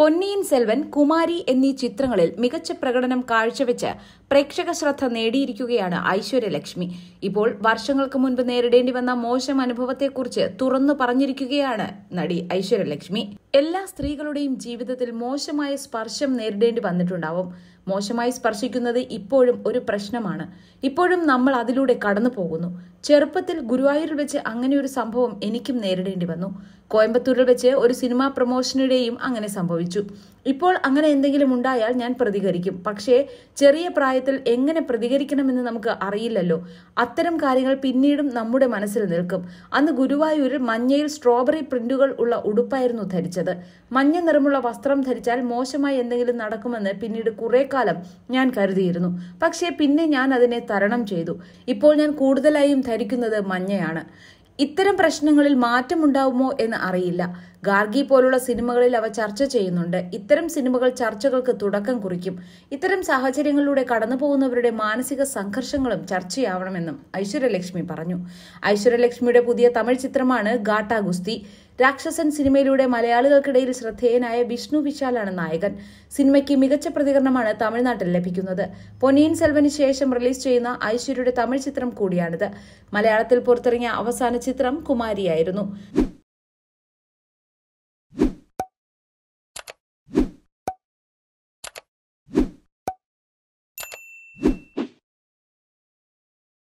പൊന്നിയിൻ സെൽവൻ കുമാരി എന്നീ ചിത്രങ്ങളിൽ മികച്ച പ്രകടനം കാഴ്ചവെച്ച് പ്രേക്ഷക ശ്രദ്ധ നേടിയിരിക്കുകയാണ് ഐശ്വര്യലക്ഷ്മി ഇപ്പോൾ വർഷങ്ങൾക്ക് മുൻപ് നേരിടേണ്ടി വന്ന മോശം അനുഭവത്തെക്കുറിച്ച് തുറന്നു പറഞ്ഞിരിക്കുകയാണ് നടി ഐശ്വര്യലക്ഷ്മി എല്ലാ സ്ത്രീകളുടെയും ജീവിതത്തിൽ മോശമായ സ്പർശം നേരിടേണ്ടി വന്നിട്ടുണ്ടാവും മോശമായി സ്പർശിക്കുന്നത് ഇപ്പോഴും ഒരു പ്രശ്നമാണ് ഇപ്പോഴും നമ്മൾ അതിലൂടെ കടന്നു പോകുന്നു ചെറുപ്പത്തിൽ ഗുരുവായൂരിൽ വെച്ച് അങ്ങനെ ഒരു സംഭവം എനിക്കും നേരിടേണ്ടി വന്നു കോയമ്പത്തൂരിൽ വെച്ച് ഒരു സിനിമാ പ്രൊമോഷനിടെയും അങ്ങനെ സംഭവിച്ചു ഇപ്പോൾ അങ്ങനെ എന്തെങ്കിലും ഉണ്ടായാൽ ഞാൻ പ്രതികരിക്കും പക്ഷേ ചെറിയ പ്രായത്തിൽ എങ്ങനെ പ്രതികരിക്കണമെന്ന് നമുക്ക് അറിയില്ലല്ലോ അത്തരം കാര്യങ്ങൾ പിന്നീടും നമ്മുടെ മനസ്സിൽ നിൽക്കും അന്ന് ഗുരുവായൂരിൽ മഞ്ഞയിൽ സ്ട്രോബെറി പ്രിന്റുകൾ ഉള്ള ഉടുപ്പായിരുന്നു ധരിച്ചത് മഞ്ഞ നിറമുള്ള വസ്ത്രം ധരിച്ചാൽ മോശമായി എന്തെങ്കിലും നടക്കുമെന്ന് പിന്നീട് കുറെ തൽക്കാലം ഞാൻ കരുതിയിരുന്നു പക്ഷേ പിന്നെ ഞാൻ അതിനെ തരണം ചെയ്തു ഇപ്പോൾ ഞാൻ കൂടുതലായും ധരിക്കുന്നത് മഞ്ഞയാണ് ഇത്തരം പ്രശ്നങ്ങളിൽ മാറ്റമുണ്ടാവുമോ എന്ന് അറിയില്ല ഗാർഗി പോലുള്ള സിനിമകളിൽ അവ ചർച്ച ചെയ്യുന്നുണ്ട് ഇത്തരം സിനിമകൾ ചർച്ചകൾക്ക് തുടക്കം കുറിക്കും ഇത്തരം സാഹചര്യങ്ങളിലൂടെ കടന്നു മാനസിക സംഘർഷങ്ങളും ചർച്ചയാവണമെന്നും ഐശ്വര്യലക്ഷ്മി പറഞ്ഞു ഐശ്വര്യലക്ഷ്മിയുടെ പുതിയ തമിഴ് ചിത്രമാണ് ഗാട്ടാ ഗുസ്തി രാക്ഷസൻ സിനിമയിലൂടെ മലയാളികൾക്കിടയിൽ ശ്രദ്ധേയനായ വിഷ്ണു വിശാലാണ് നായകൻ സിനിമയ്ക്ക് മികച്ച പ്രതികരണമാണ് തമിഴ്നാട്ടിൽ ലഭിക്കുന്നത് പൊന്നിയിൻ സെൽവന് ശേഷം റിലീസ് ചെയ്യുന്ന ഐശ്വര്യയുടെ തമിഴ് ചിത്രം കൂടിയാണിത് മലയാളത്തിൽ പുറത്തിറങ്ങിയ അവസാന ചിത്രം കുമാരിയായിരുന്നു